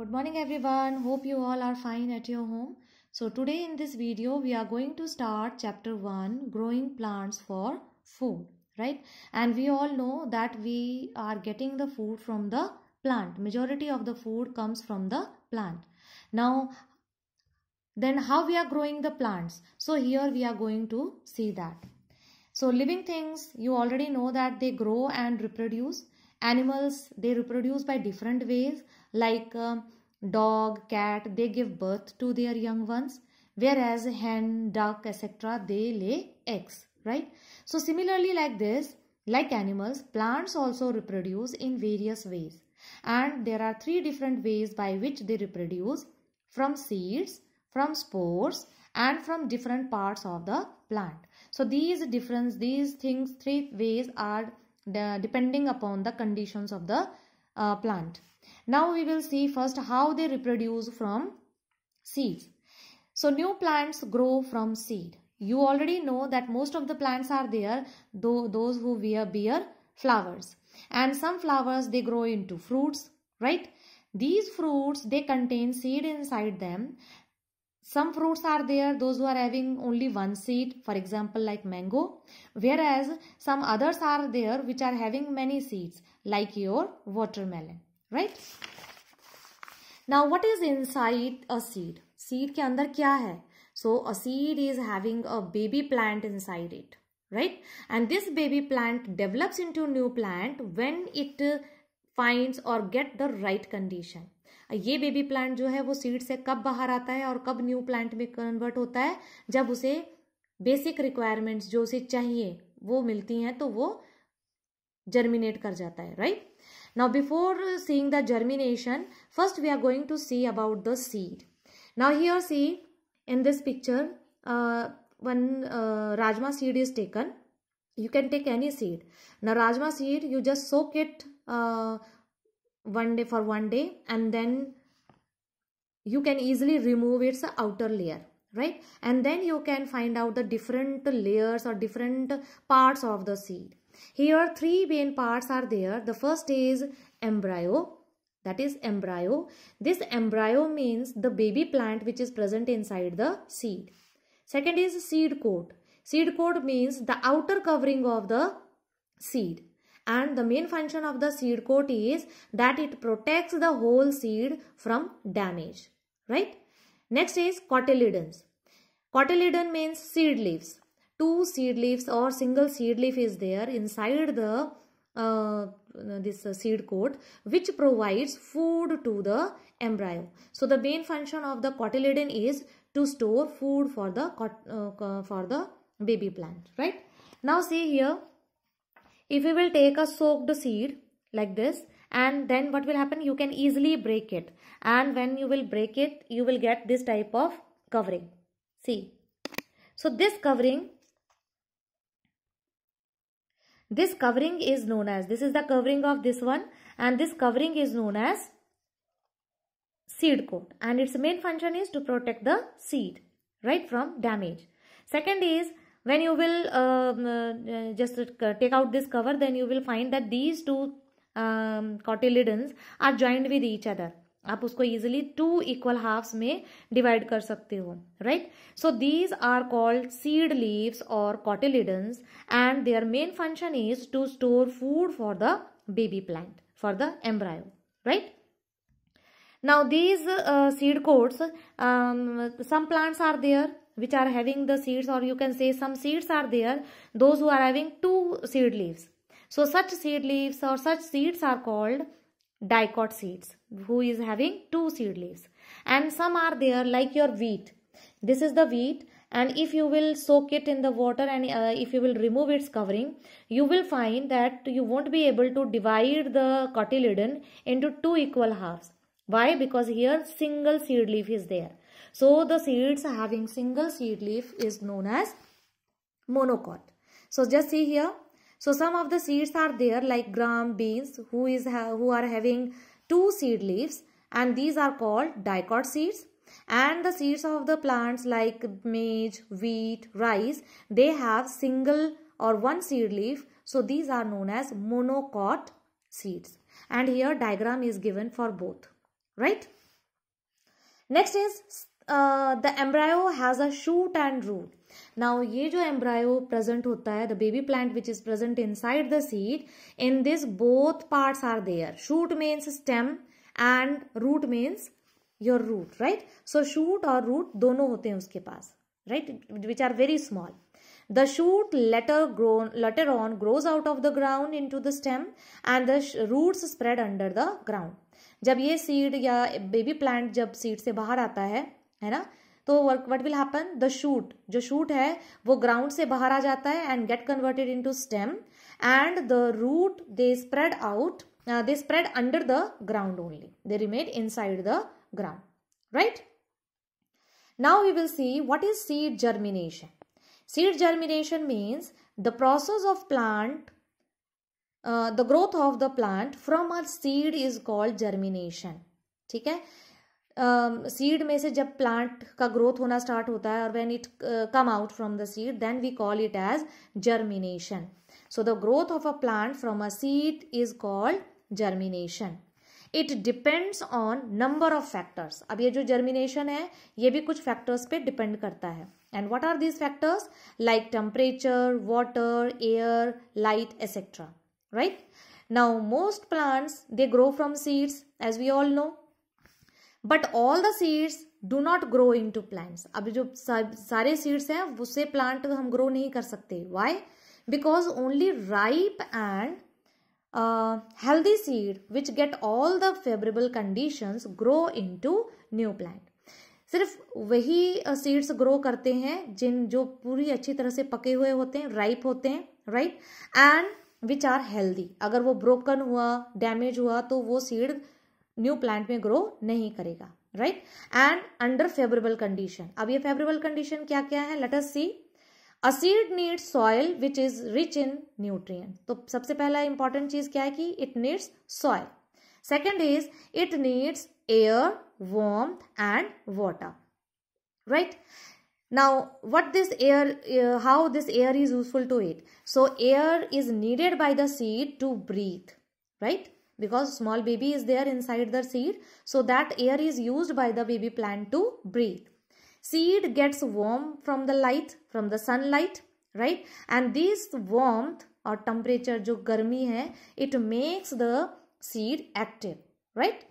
Good morning everyone. Hope you all are fine at your home. So today in this video we are going to start chapter 1 growing plants for food right and we all know that we are getting the food from the plant majority of the food comes from the plant now then how we are growing the plants so here we are going to see that so living things you already know that they grow and reproduce animals they reproduce by different ways like um, dog cat they give birth to their young ones whereas hen duck etc they lay eggs right so similarly like this like animals plants also reproduce in various ways and there are three different ways by which they reproduce from seeds from spores and from different parts of the plant so these difference these things three ways are uh, depending upon the conditions of the uh, plant. Now we will see first how they reproduce from seeds. So new plants grow from seed. You already know that most of the plants are there, though those who bear, bear flowers. And some flowers they grow into fruits, right? These fruits they contain seed inside them. Some fruits are there, those who are having only one seed, for example like mango. Whereas some others are there which are having many seeds. like your watermelon right now what is inside a seed seed ke andar kya hai so a seed is having a baby plant inside it right and this baby plant develops into new plant when it finds or get the right condition ये baby plant जो है वो seed से कब बाहर आता है और कब न्यू प्लांट में कन्वर्ट होता है जब उसे बेसिक रिक्वायरमेंट्स जो उसे चाहिए वो मिलती हैं तो वो जर्मिनेट कर जाता है right now before seeing the germination first we are going to see about the seed now he are see in this picture one rajma seed is taken you can take any seed ना rajma seed you just soak it one day for one day and then you can easily remove its outer layer right and then you can find out the different layers और different parts of the seed Here three main parts are there. The first is embryo that is embryo. This embryo means the baby plant which is present inside the seed. Second is seed coat. Seed coat means the outer covering of the seed. And the main function of the seed coat is that it protects the whole seed from damage. Right? Next is cotyledons. Cotyledon means seed leaves two seed leaves or single seed leaf is there inside the uh, this uh, seed coat which provides food to the embryo. So the main function of the cotyledon is to store food for the uh, uh, for the baby plant, right? Now see here, if we will take a soaked seed like this and then what will happen? You can easily break it and when you will break it, you will get this type of covering. See. So this covering this covering is known as, this is the covering of this one and this covering is known as seed coat and its main function is to protect the seed right from damage. Second is when you will um, uh, uh, just take out this cover then you will find that these two um, cotyledons are joined with each other आप उसको easily two equal halves में divide कर सकते हो right so these are called seed leaves or cotyledons and their main function is to store food for the baby plant for the embryo right now these seed coats some plants are there which are having the seeds और you can say some seeds are there those who are having two seed leaves so such seed leaves और such seeds are called dicot seeds who is having two seed leaves and some are there like your wheat this is the wheat and if you will soak it in the water and uh, if you will remove its covering you will find that you won't be able to divide the cotyledon into two equal halves why because here single seed leaf is there so the seeds having single seed leaf is known as monocot so just see here so some of the seeds are there like gram, beans who, is who are having two seed leaves and these are called dicot seeds and the seeds of the plants like maize, wheat, rice they have single or one seed leaf so these are known as monocot seeds and here diagram is given for both right next is uh, the embryo has a shoot and root now ये जो embryo present होता है the baby plant which is present inside the seed in this both part are there shoot means stem and root means your root right so shoot और root दोनों होते हैं उसके पास right which are very small the shoot later later later on grows out of the ground into the stem and the root spread under the ground जब ये seed या baby plant जब seed से बाहर आता है है ना तो what will happen the shoot जो शूट है वो ग्राउंड से बाहर आ जाता है and get converted into stem and the root they spread out they spread under the ground only they remain inside the ground right now you will see what is seed germination seed germination means the process of plant the growth of the plant from a seed is called germination ठीक है seed um, में से जब plant का growth होना start होता है और when it come out from the seed then we call it as germination so the growth of a plant from a seed is called germination it depends on number of factors अब ये जो germination है ये भी कुछ factors पे depend करता है and what are these factors like temperature water air light etcetera right now most plants they grow from seeds as we all know but all the seeds do not grow into plants अब जो सारे seeds हैं उससे plant हम grow नहीं कर सकते why because only ripe and healthy seed which get all the favourable conditions grow into new plant सिर्फ वही सीड्स uh, ग्रो करते हैं जिन जो पूरी अच्छी तरह से पके हुए होते हैं राइप होते हैं right and which are healthy अगर वो ब्रोकन हुआ डैमेज हुआ तो वो सीड न्यू प्लांट में ग्रो नहीं करेगा right and under favourable condition अब ये फेवरेबल कंडीशन क्या क्या है let us see a seed needs soil which is rich in nutrient तो सबसे पहला इंपॉर्टेंट चीज क्या है कि it needs soil second is it needs air warm and water right now what this air how this air is useful to it so air is needed by the seed to breathe right because small baby is there inside the seed so that air is used by the baby plant to breathe seed gets warm from the light from the sunlight right and this warmth or temperature jo garmi hai it makes the seed active right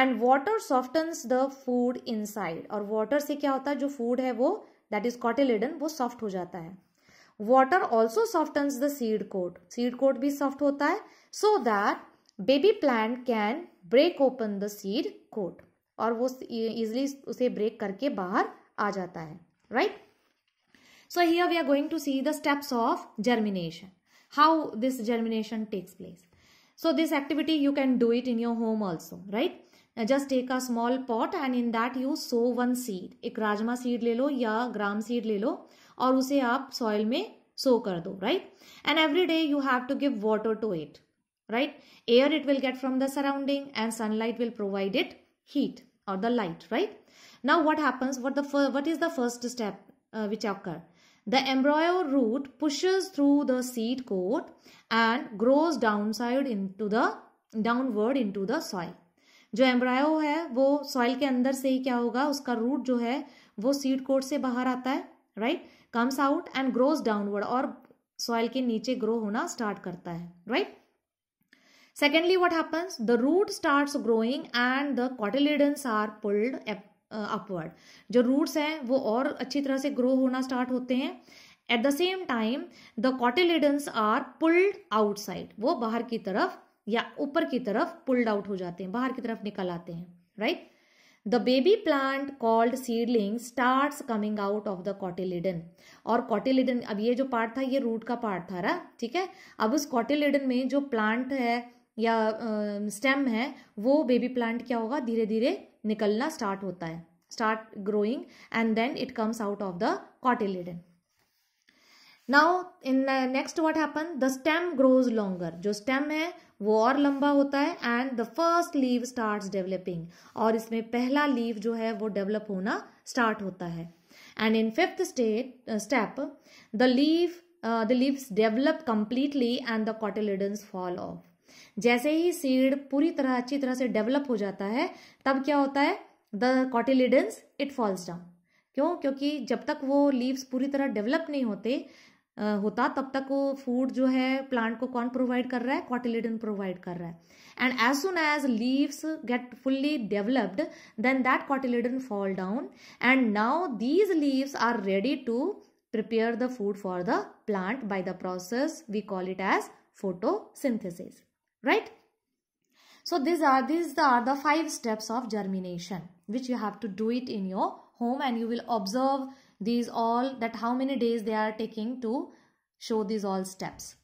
and water softens the food inside or water se kya hota jo food hai wo that is cotyledon wo soft ho jata hai water also softens the seed coat seed coat bhi soft hota hai so that baby plant can break open the seed coat और वो easily उसे break करके बाहर आ जाता है right so here we are going to see the steps of germination how this germination takes place so this activity you can do it in your home also right just take a small pot and in that you sow one seed एक rajma seed ले लो या ग्राम seed ले लो और उसे आप soil में sow कर दो right and every day you have to give water to it right? Air it will get from the surrounding and sunlight will provide it heat or the light, right? Now what happens? What the what is the first step uh, which occur? The embryo root pushes through the seed coat and grows downside into the downward into the soil. जो embryo है वो soil के अंदर से ही क्या होगा उसका root जो है वो सीड कोट से बाहर आता है right comes out and grows downward और सॉइल के नीचे ग्रो होना स्टार्ट करता है right right? Secondly, what happens? The root starts growing and the cotyledons are pulled up, uh, upward. जो roots हैं वो और अच्छी तरह से grow होना start होते हैं at the same time the cotyledons are pulled outside वो बाहर की तरफ या ऊपर की तरफ पुल्ड आउट हो जाते हैं बाहर की तरफ निकल आते हैं right the baby plant called seedling start coming out of the cotyledon और कॉटिलिडन अब ये जो पार्ट था ये रूट का पार्ट था रा ठीक है अब उस कॉटिलिडन में जो प्लांट है या स्टेम है वो बेबी प्लांट क्या होगा धीरे धीरे निकलना स्टार्ट होता है start growing and then it comes out of the cotyledon now in next what happen the stem grows longer जो स्टेम है वो और लंबा होता है and the first leave start developing और इसमें पहला लीव जो है वो डेवलप होना स्टार्ट होता है and in fifth state step the leave the leaves develop completely and the cotyledons fall off जैसे ही सीड पूरी तरह अच्छी तरह से डेवलप हो जाता है तब क्या होता है the cotyledons it falls down क्यों क्योंकि जब तक वो लीव्स पूरी तरह डेवलप नहीं होते होता तब तक वो फूड जो है प्लांट को कौन प्रोवाइड कर रहा है कॉटिलिडन प्रोवाइड कर रहा है and as soon as leaves get fully developed then that cotyledon fall down and now these leaves are ready to the food for the plant by the process we call it as photosynthesis right so these are these are the five steps of germination which you have to do it in your home and you will observe these all that how many days they are taking to show these all steps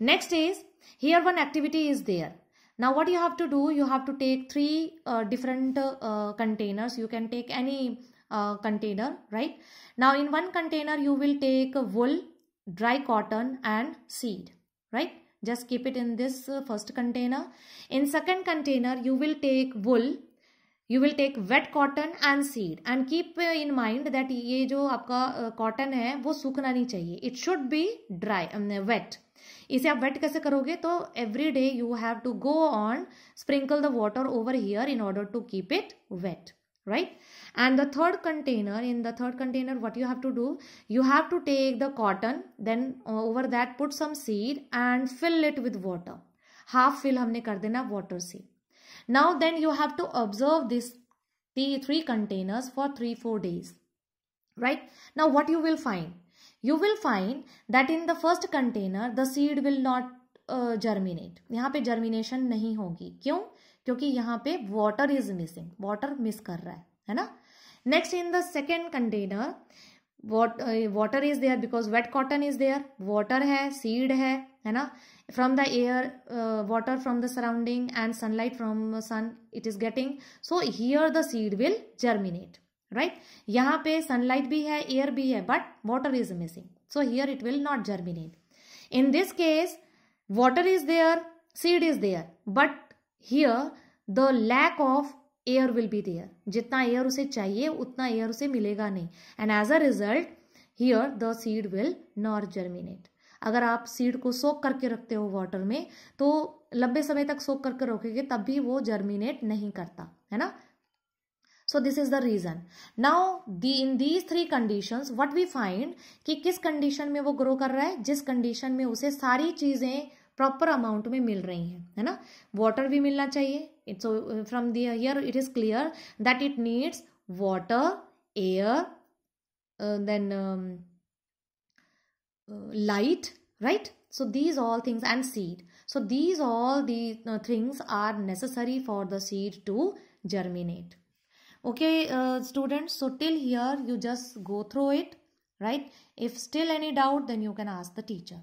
next is here one activity is there now what you have to do you have to take three uh, different uh, containers you can take any uh, container right now in one container you will take wool dry cotton and seed right just keep it in this first container in second container you will take wool you will take wet cotton and seed and keep in mind that ये जो आपका cotton hai wo sukhna nahi chahiye it should be dry dry wet इसे आप wet कैसे करोगे तो every day you have to go on sprinkle the water over here in order to keep it wet right and the third container in the third container what you have to do you have to take the cotton then uh, over that put some seed and fill it with water half fill हमने कर देना water से now then you have to observe this the three containers for three four days right now what you will find you will find that in the first container the seed will not uh, germinate यहाँ पे germination नहीं होगी क्यों क्योंकि यहाँ पे water is missing water miss कर रहा है है ना next in the second container what uh, water is there because wet cotton is there water hai seed hai hai na from the air uh, water from the surrounding and sunlight from sun it is getting so here the seed will germinate right yahan pe sunlight bhi hai air bhi hai but water is missing so here it will not germinate in this case water is there seed is there but here the lack of air will be there जितना air उसे चाहिए उतना air उसे मिलेगा नहीं and as a result here the seed will not germinate अगर आप seed को सोक करके रखते हो वाटर में तो लंबे समय तक सोक करके रखोगे तब भी वो जर्मिनेट नहीं करता है ना so this is the reason now the in these three condition what we find कि किस कंडीशन में वो ग्रो कर रहा है जिस कंडीशन में उसे सारी चीजें प्रॉपर अमाउंट में मिल रही हैं है ना वाटर भी मिलना चाहिए it's from there it is clear that it needs water air then light right so these all things and seed so these all the things are necessary for the seed to germinate okay student so till here you just go through it right if still any doubt then you can ask the teacher